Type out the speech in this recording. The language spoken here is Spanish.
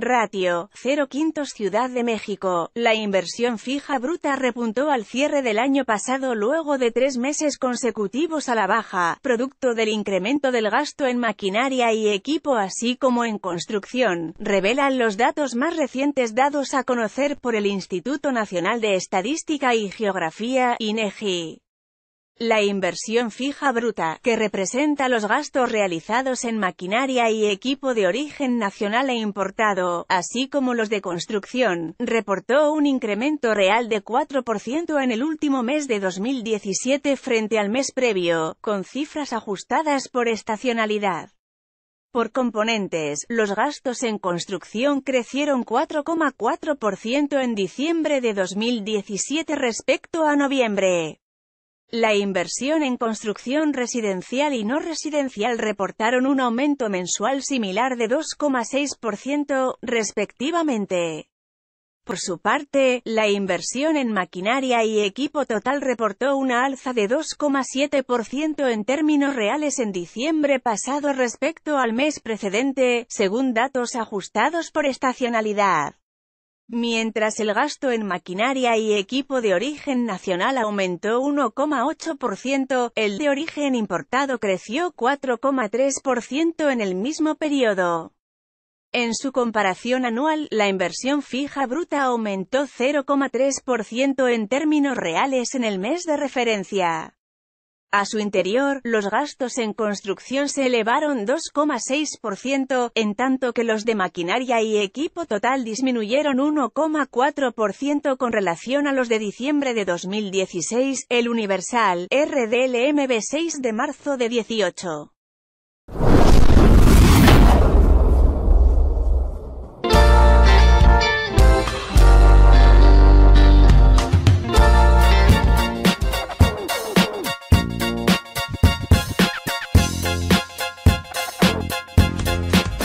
Ratio, 0 quintos Ciudad de México. La inversión fija bruta repuntó al cierre del año pasado luego de tres meses consecutivos a la baja, producto del incremento del gasto en maquinaria y equipo así como en construcción, revelan los datos más recientes dados a conocer por el Instituto Nacional de Estadística y Geografía, INEGI. La inversión fija bruta, que representa los gastos realizados en maquinaria y equipo de origen nacional e importado, así como los de construcción, reportó un incremento real de 4% en el último mes de 2017 frente al mes previo, con cifras ajustadas por estacionalidad. Por componentes, los gastos en construcción crecieron 4,4% en diciembre de 2017 respecto a noviembre. La inversión en construcción residencial y no residencial reportaron un aumento mensual similar de 2,6%, respectivamente. Por su parte, la inversión en maquinaria y equipo total reportó una alza de 2,7% en términos reales en diciembre pasado respecto al mes precedente, según datos ajustados por estacionalidad mientras el gasto en maquinaria y equipo de origen nacional aumentó 1,8%, el de origen importado creció 4,3% en el mismo periodo. En su comparación anual, la inversión fija bruta aumentó 0,3% en términos reales en el mes de referencia. A su interior, los gastos en construcción se elevaron 2,6%, en tanto que los de maquinaria y equipo total disminuyeron 1,4% con relación a los de diciembre de 2016, el Universal, RDLMB 6 de marzo de 18.